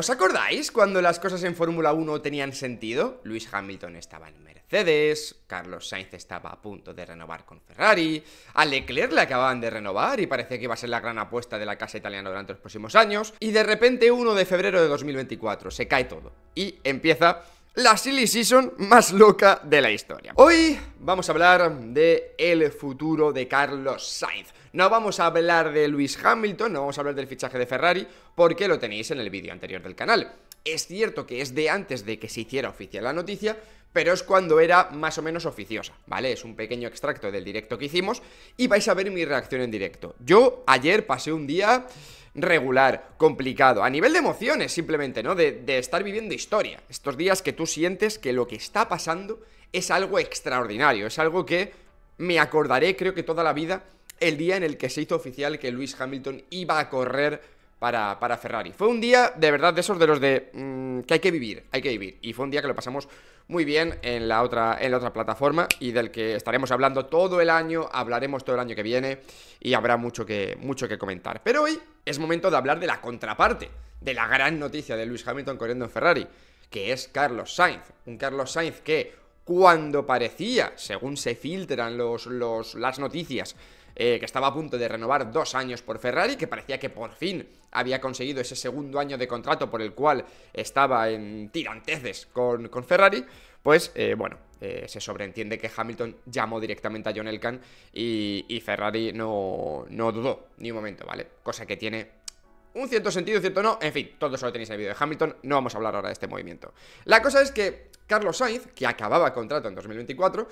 ¿Os acordáis cuando las cosas en Fórmula 1 tenían sentido? Luis Hamilton estaba en Mercedes, Carlos Sainz estaba a punto de renovar con Ferrari, a Leclerc le acababan de renovar y parecía que iba a ser la gran apuesta de la casa italiana durante los próximos años, y de repente 1 de febrero de 2024 se cae todo y empieza la silly season más loca de la historia. Hoy vamos a hablar de el futuro de Carlos Sainz. No vamos a hablar de Lewis Hamilton, no vamos a hablar del fichaje de Ferrari, porque lo tenéis en el vídeo anterior del canal. Es cierto que es de antes de que se hiciera oficial la noticia, pero es cuando era más o menos oficiosa, ¿vale? Es un pequeño extracto del directo que hicimos y vais a ver mi reacción en directo. Yo ayer pasé un día regular, complicado. A nivel de emociones, simplemente, ¿no? De, estar viviendo historia. Estos días que tú sientes que lo que está pasando es algo extraordinario, es algo que me acordaré, creo que toda la vida, el día en el que se hizo oficial que Lewis Hamilton iba a correr para, Ferrari. Fue un día, de verdad, de esos de los de mm, que hay que vivir, hay que vivir. Y fue un día que lo pasamos muy bien en la otra, en la otra plataforma y del que estaremos hablando todo el año, hablaremos todo el año que viene y habrá mucho que, mucho que comentar. Pero hoy es momento de hablar de la contraparte, de la gran noticia de Luis Hamilton corriendo en Ferrari, que es Carlos Sainz. Un Carlos Sainz que cuando parecía, según se filtran los, las noticias, eh, que estaba a punto de renovar dos años por Ferrari, que parecía que por fin había conseguido ese segundo año de contrato por el cual estaba en tiranteces con, con Ferrari, pues eh, bueno, eh, se sobreentiende que Hamilton llamó directamente a John Elkan y, Ferrari no, no dudó ni un momento, ¿vale? Cosa que tiene un cierto sentido, cierto no, en fin, todo eso lo tenéis en el vídeo de Hamilton, no vamos a hablar ahora de este movimiento. La cosa es que Carlos Sainz, que acababa contrato en 2024,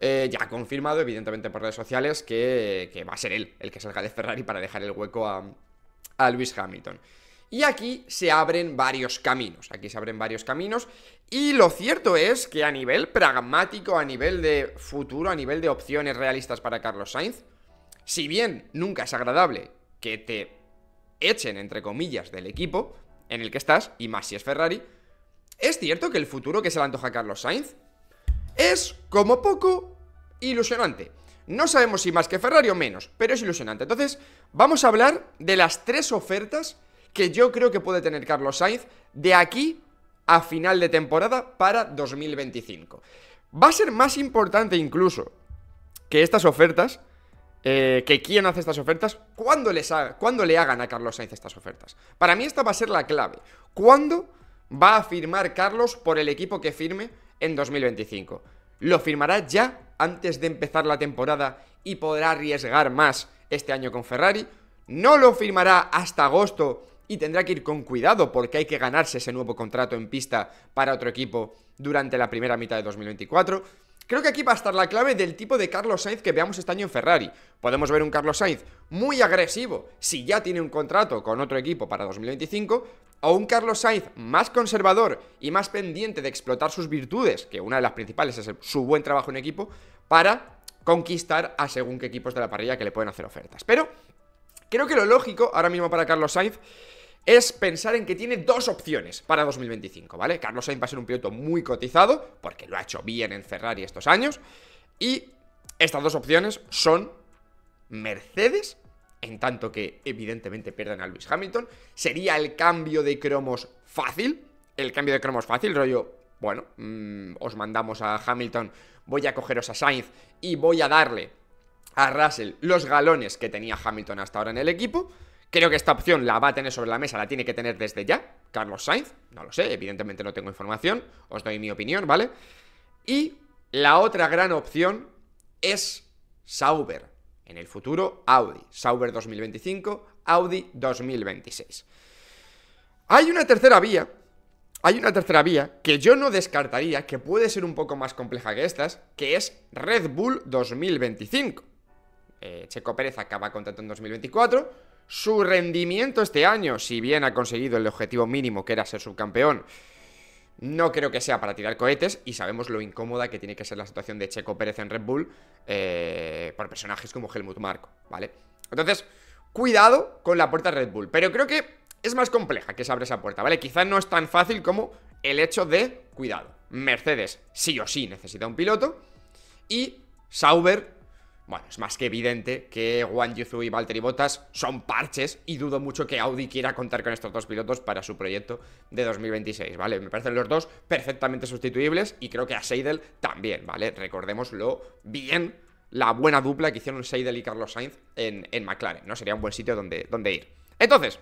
eh, ya ha confirmado, evidentemente por redes sociales, que, que, va a ser él el que salga de Ferrari para dejar el hueco a, a Lewis Hamilton. Y aquí se abren varios caminos, aquí se abren varios caminos y lo cierto es que a nivel pragmático, a nivel de futuro, a nivel de opciones realistas para Carlos Sainz, si bien nunca es agradable que te echen, entre comillas, del equipo en el que estás, y más si es Ferrari, es cierto que el futuro que se le antoja a Carlos Sainz es, como poco, ilusionante. No sabemos si más que Ferrari o menos, pero es ilusionante. Entonces, vamos a hablar de las tres ofertas que yo creo que puede tener Carlos Sainz de aquí a final de temporada para 2025. Va a ser más importante incluso que estas ofertas, eh, que quién hace estas ofertas, cuándo, les le hagan a Carlos Sainz estas ofertas. Para mí esta va a ser la clave. ¿Cuándo va a firmar Carlos por el equipo que firme en 2025? ¿Lo firmará ya antes de empezar la temporada y podrá arriesgar más este año con Ferrari? ¿No lo firmará hasta agosto y tendrá que ir con cuidado porque hay que ganarse ese nuevo contrato en pista para otro equipo durante la primera mitad de 2024. Creo que aquí va a estar la clave del tipo de Carlos Sainz que veamos este año en Ferrari. Podemos ver un Carlos Sainz muy agresivo si ya tiene un contrato con otro equipo para 2025, o un Carlos Sainz más conservador y más pendiente de explotar sus virtudes, que una de las principales es su buen trabajo en equipo, para conquistar a según qué equipos de la parrilla que le pueden hacer ofertas. Pero Creo que lo lógico ahora mismo para Carlos Sainz es pensar en que tiene dos opciones para 2025, ¿vale? Carlos Sainz va a ser un piloto muy cotizado, porque lo ha hecho bien en Ferrari estos años, y estas dos opciones son Mercedes, en tanto que evidentemente pierdan a Lewis Hamilton, sería el cambio de cromos fácil, el cambio de cromos fácil, rollo, bueno, mm, os mandamos a Hamilton, voy a cogeros a Sainz y voy a darle a Russell los galones que tenía Hamilton hasta ahora en el equipo. Creo que esta opción la va a tener sobre la mesa, la tiene que tener desde ya. Carlos Sainz, no lo sé, evidentemente no tengo información, os doy mi opinión, ¿vale? Y la otra gran opción es Sauber. En el futuro, Audi. Sauber 2025, Audi 2026. Hay una tercera vía, hay una tercera vía que yo no descartaría, que puede ser un poco más compleja que estas, que es Red Bull 2025. Eh, Checo Pérez acaba contrato en 2024. Su rendimiento este año, si bien ha conseguido el objetivo mínimo que era ser subcampeón, no creo que sea para tirar cohetes y sabemos lo incómoda que tiene que ser la situación de Checo Pérez en Red Bull eh, por personajes como Helmut Marko, ¿vale? Entonces, cuidado con la puerta Red Bull, pero creo que es más compleja que se abre esa puerta, ¿vale? Quizás no es tan fácil como el hecho de, cuidado, Mercedes sí o sí necesita un piloto y Sauber bueno, es más que evidente que Juan Yuzu y Valtteri Bottas son parches y dudo mucho que Audi quiera contar con estos dos pilotos para su proyecto de 2026, ¿vale? Me parecen los dos perfectamente sustituibles y creo que a Seidel también, ¿vale? Recordémoslo bien, la buena dupla que hicieron Seidel y Carlos Sainz en, en McLaren, ¿no? Sería un buen sitio donde, donde ir. Entonces,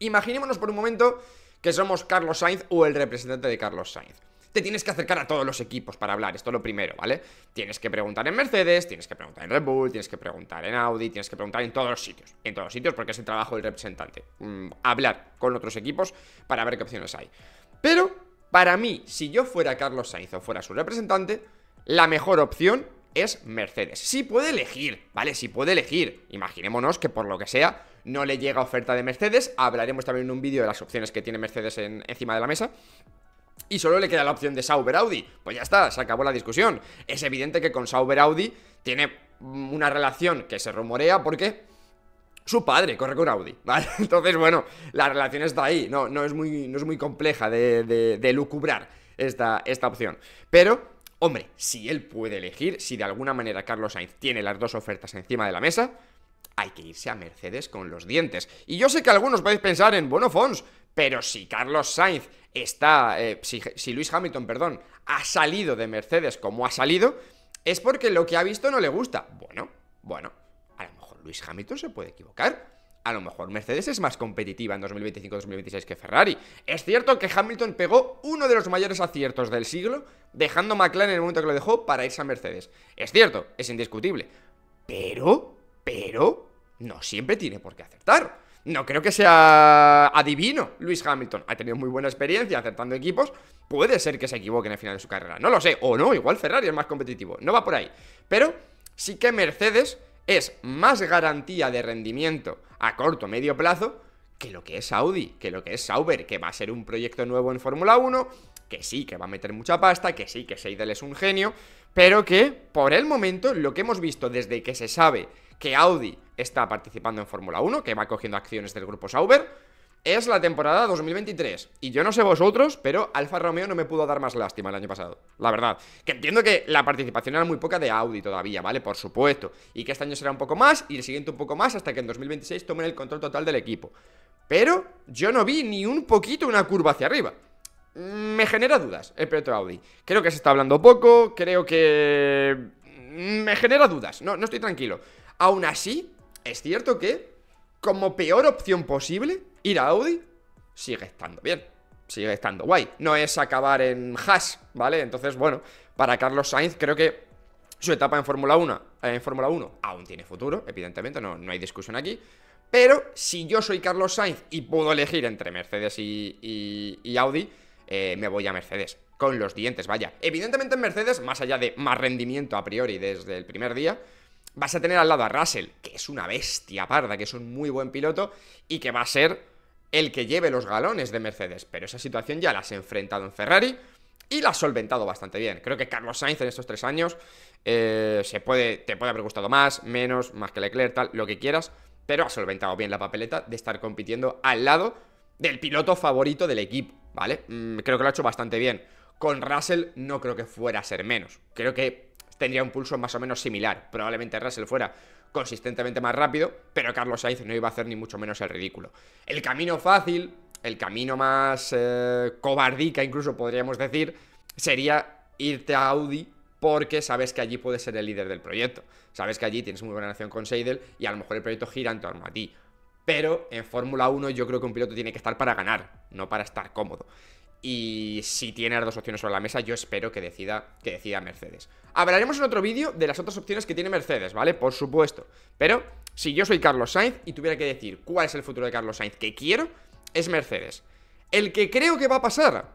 imaginémonos por un momento que somos Carlos Sainz o el representante de Carlos Sainz te tienes que acercar a todos los equipos para hablar, esto es lo primero, ¿vale? Tienes que preguntar en Mercedes, tienes que preguntar en Red Bull, tienes que preguntar en Audi, tienes que preguntar en todos los sitios, en todos los sitios porque es el trabajo del representante, mm, hablar con otros equipos para ver qué opciones hay. Pero, para mí, si yo fuera Carlos Sainz o fuera su representante, la mejor opción es Mercedes. Si puede elegir, ¿vale? Si puede elegir. Imaginémonos que por lo que sea no le llega oferta de Mercedes. Hablaremos también en un vídeo de las opciones que tiene Mercedes encima de la mesa y solo le queda la opción de Sauber Audi. Pues ya está, se acabó la discusión. Es evidente que con Sauber Audi tiene mm, una relación que se rumorea porque su padre corre con Audi, ¿vale? Entonces, bueno, la relación está ahí, no, no, es, muy, no es muy compleja de, lucubrar esta, esta opción. Pero Hombre, si él puede elegir, si de alguna manera Carlos Sainz tiene las dos ofertas encima de la mesa, hay que irse a Mercedes con los dientes. Y yo sé que algunos podéis pensar en, bueno, Fons, pero si Carlos Sainz está, eh, si, Luis Hamilton, perdón, ha salido de Mercedes como ha salido, es porque lo que ha visto no le gusta. Bueno, bueno, a lo mejor Luis Hamilton se puede equivocar. A lo mejor Mercedes es más competitiva en 2025-2026 que Ferrari. Es cierto que Hamilton pegó uno de los mayores aciertos del siglo, dejando McLaren en el momento que lo dejó para irse a Mercedes. Es cierto, es indiscutible. Pero, pero, no siempre tiene por qué acertar. No creo que sea adivino Luis Hamilton. Ha tenido muy buena experiencia acertando equipos. Puede ser que se equivoque en el final de su carrera. No lo sé. O no, igual Ferrari es más competitivo. No va por ahí. Pero sí que Mercedes es más garantía de rendimiento a corto o medio plazo que lo que es Audi, que lo que es Sauber, que va a ser un proyecto nuevo en Fórmula 1, que sí, que va a meter mucha pasta, que sí, que Seidel es un genio, pero que por el momento lo que hemos visto desde que se sabe que Audi está participando en Fórmula 1, que va cogiendo acciones del grupo Sauber, es la temporada 2023. Y yo no sé vosotros, pero Alfa Romeo no me pudo dar más lástima el año pasado. La verdad. Que entiendo que la participación era muy poca de Audi todavía, ¿vale? Por supuesto. Y que este año será un poco más y el siguiente un poco más hasta que en 2026 tomen el control total del equipo. Pero yo no vi ni un poquito una curva hacia arriba. Me genera dudas el Petro Audi. Creo que se está hablando poco, creo que... Mm, me genera dudas, no, no estoy tranquilo. Aún así, es cierto que, como peor opción posible, ir a Audi sigue estando bien. Sigue estando guay. No es acabar en hash, ¿vale? Entonces, bueno, para Carlos Sainz creo que su etapa en Fórmula 1, en Fórmula 1 aún tiene futuro, evidentemente, no, no hay discusión aquí. Pero si yo soy Carlos Sainz y puedo elegir entre Mercedes y, Audi, eh, me voy a Mercedes. Con los dientes, vaya. Evidentemente en Mercedes, más allá de más rendimiento a priori desde el primer día, vas a tener al lado a Russell, que es una bestia parda, que es un muy buen piloto y que va a ser el que lleve los galones de Mercedes. Pero esa situación ya la has enfrentado en Ferrari y la has solventado bastante bien. Creo que Carlos Sainz en estos tres años eh, se puede, te puede haber gustado más, menos, más que Leclerc, tal, lo que quieras, pero ha solventado bien la papeleta de estar compitiendo al lado del piloto favorito del equipo, ¿vale? Mm, creo que lo ha hecho bastante bien. Con Russell no creo que fuera a ser menos. Creo que tendría un pulso más o menos similar. Probablemente Russell fuera consistentemente más rápido, pero Carlos Sainz no iba a hacer ni mucho menos el ridículo. El camino fácil, el camino más eh, cobardica incluso podríamos decir, sería irte a Audi porque sabes que allí puedes ser el líder del proyecto. Sabes que allí tienes muy buena relación con Seidel y a lo mejor el proyecto gira en torno a ti. Pero en Fórmula 1 yo creo que un piloto tiene que estar para ganar, no para estar cómodo. Y si tiene las dos opciones sobre la mesa, yo espero que decida, que decida Mercedes. Hablaremos en otro vídeo de las otras opciones que tiene Mercedes, ¿vale? Por supuesto. Pero si yo soy Carlos Sainz y tuviera que decir cuál es el futuro de Carlos Sainz que quiero, es Mercedes. El que creo que va a pasar,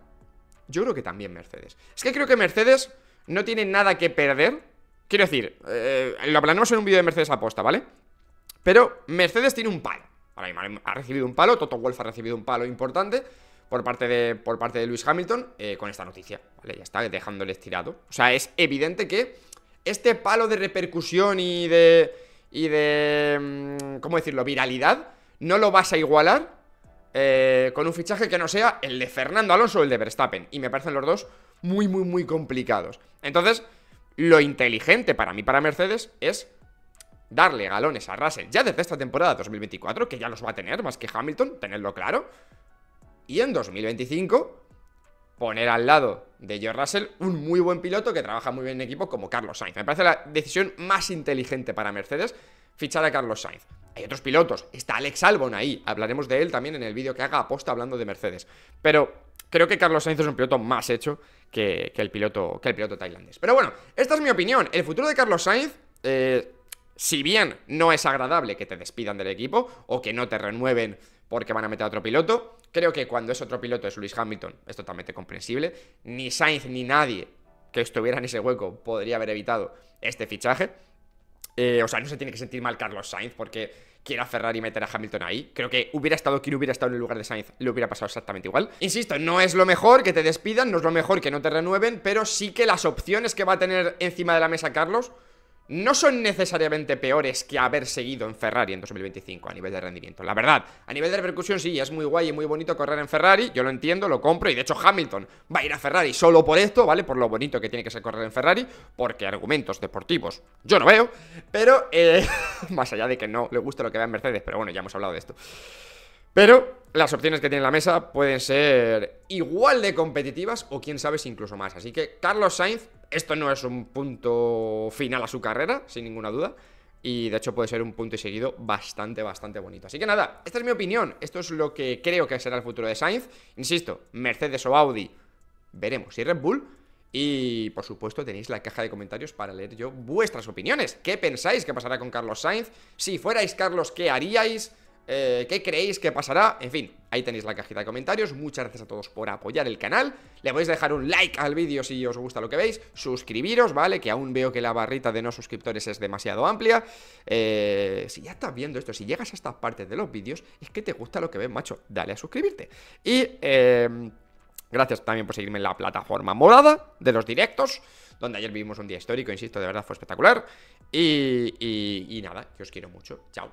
yo creo que también Mercedes. Es que creo que Mercedes no tiene nada que perder. Quiero decir, eh, lo hablaremos en un vídeo de Mercedes aposta, ¿vale? Pero Mercedes tiene un palo. Ahora mismo ha recibido un palo, Toto Wolf ha recibido un palo importante por parte de, por parte de Lewis Hamilton eh, con esta noticia, Ya está dejándole estirado O sea, es evidente que este palo de repercusión y de... y de... Mm, ¿cómo decirlo? Viralidad, no lo vas a igualar eh, con un fichaje que no sea el de Fernando Alonso o el de Verstappen. Y me parecen los dos muy, muy, muy complicados. Entonces, lo inteligente para mí, para Mercedes, es darle galones a Russell ya desde esta temporada 2024, que ya los va a tener más que Hamilton, tenerlo claro. Y en 2025, poner al lado de Joe Russell un muy buen piloto que trabaja muy bien en equipo como Carlos Sainz. Me parece la decisión más inteligente para Mercedes fichar a Carlos Sainz. Hay otros pilotos, está Alex Albon ahí, hablaremos de él también en el vídeo que haga aposta hablando de Mercedes. Pero creo que Carlos Sainz es un piloto más hecho que, el, piloto, que el piloto tailandés. Pero bueno, esta es mi opinión. El futuro de Carlos Sainz... Eh, si bien no es agradable que te despidan del equipo o que no te renueven porque van a meter a otro piloto. Creo que cuando es otro piloto es Luis Hamilton, es totalmente comprensible. Ni Sainz ni nadie que estuviera en ese hueco podría haber evitado este fichaje. Eh, o sea, no se tiene que sentir mal Carlos Sainz porque quiera y meter a Hamilton ahí. Creo que hubiera estado quien hubiera estado en el lugar de Sainz, le hubiera pasado exactamente igual. Insisto, no es lo mejor que te despidan, no es lo mejor que no te renueven, pero sí que las opciones que va a tener encima de la mesa Carlos no son necesariamente peores que haber seguido en Ferrari en 2025 a nivel de rendimiento. La verdad, a nivel de repercusión sí, es muy guay y muy bonito correr en Ferrari, yo lo entiendo, lo compro y de hecho Hamilton va a ir a Ferrari solo por esto, ¿vale? Por lo bonito que tiene que ser correr en Ferrari, porque argumentos deportivos yo no veo, pero eh, más allá de que no le guste lo que vea en Mercedes, pero bueno, ya hemos hablado de esto. Pero las opciones que tiene la mesa pueden ser igual de competitivas o quién sabe si incluso más. Así que Carlos Sainz esto no es un punto final a su carrera, sin ninguna duda. Y de hecho puede ser un punto y seguido bastante, bastante bonito. Así que nada, esta es mi opinión. Esto es lo que creo que será el futuro de Sainz. Insisto, Mercedes o Audi. Veremos. Y Red Bull. Y por supuesto tenéis la caja de comentarios para leer yo vuestras opiniones. ¿Qué pensáis que pasará con Carlos Sainz? Si fuerais Carlos, ¿qué haríais? Eh, qué creéis que pasará, en fin, ahí tenéis la cajita de comentarios, muchas gracias a todos por apoyar el canal, le podéis dejar un like al vídeo si os gusta lo que veis, suscribiros, ¿vale? Que aún veo que la barrita de no suscriptores es demasiado amplia, eh, si ya estás viendo esto, si llegas a esta parte de los vídeos, es que te gusta lo que ves, macho, dale a suscribirte. Y... Em, gracias también por seguirme en la plataforma morada de los directos, donde ayer vivimos un día histórico, insisto, de verdad fue espectacular. Y, y nada, que os quiero mucho. Chao.